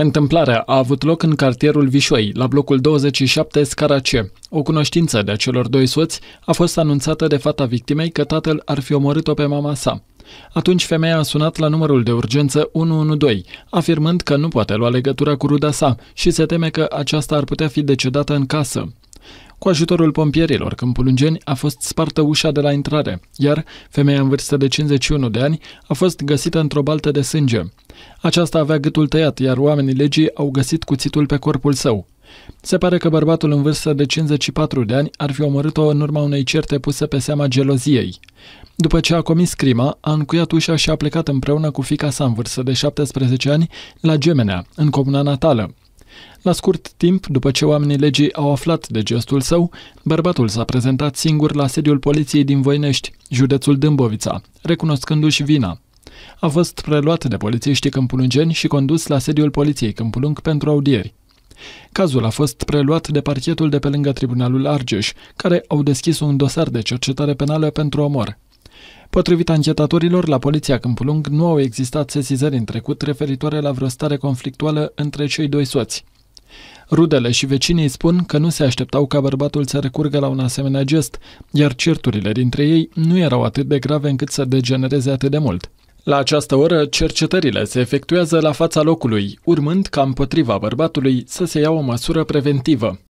Întâmplarea a avut loc în cartierul Vișoi, la blocul 27 Scara C. O cunoștință de celor doi soți a fost anunțată de fata victimei că tatăl ar fi omorât-o pe mama sa. Atunci femeia a sunat la numărul de urgență 112, afirmând că nu poate lua legătura cu ruda sa și se teme că aceasta ar putea fi decedată în casă. Cu ajutorul pompierilor câmpulungeni a fost spartă ușa de la intrare, iar femeia în vârstă de 51 de ani a fost găsită într-o baltă de sânge. Aceasta avea gâtul tăiat, iar oamenii legii au găsit cuțitul pe corpul său. Se pare că bărbatul în vârstă de 54 de ani ar fi omorât-o în urma unei certe puse pe seama geloziei. După ce a comis crima, a încuiat ușa și a plecat împreună cu fica sa în vârstă de 17 ani la Gemenea, în comuna natală. La scurt timp, după ce oamenii legii au aflat de gestul său, bărbatul s-a prezentat singur la sediul poliției din Voinești, județul Dâmbovița, recunoscându-și vina. A fost preluat de polițiștii câmpulungeni și condus la sediul poliției Câmpulung pentru audieri. Cazul a fost preluat de parchetul de pe lângă tribunalul Argeș, care au deschis un dosar de cercetare penală pentru omor. Potrivit anchetatorilor, la Poliția Câmpulung nu au existat sesizări în trecut referitoare la vreo stare conflictuală între cei doi soți. Rudele și vecinii spun că nu se așteptau ca bărbatul să recurgă la un asemenea gest, iar certurile dintre ei nu erau atât de grave încât să degenereze atât de mult. La această oră, cercetările se efectuează la fața locului, urmând ca împotriva bărbatului să se ia o măsură preventivă.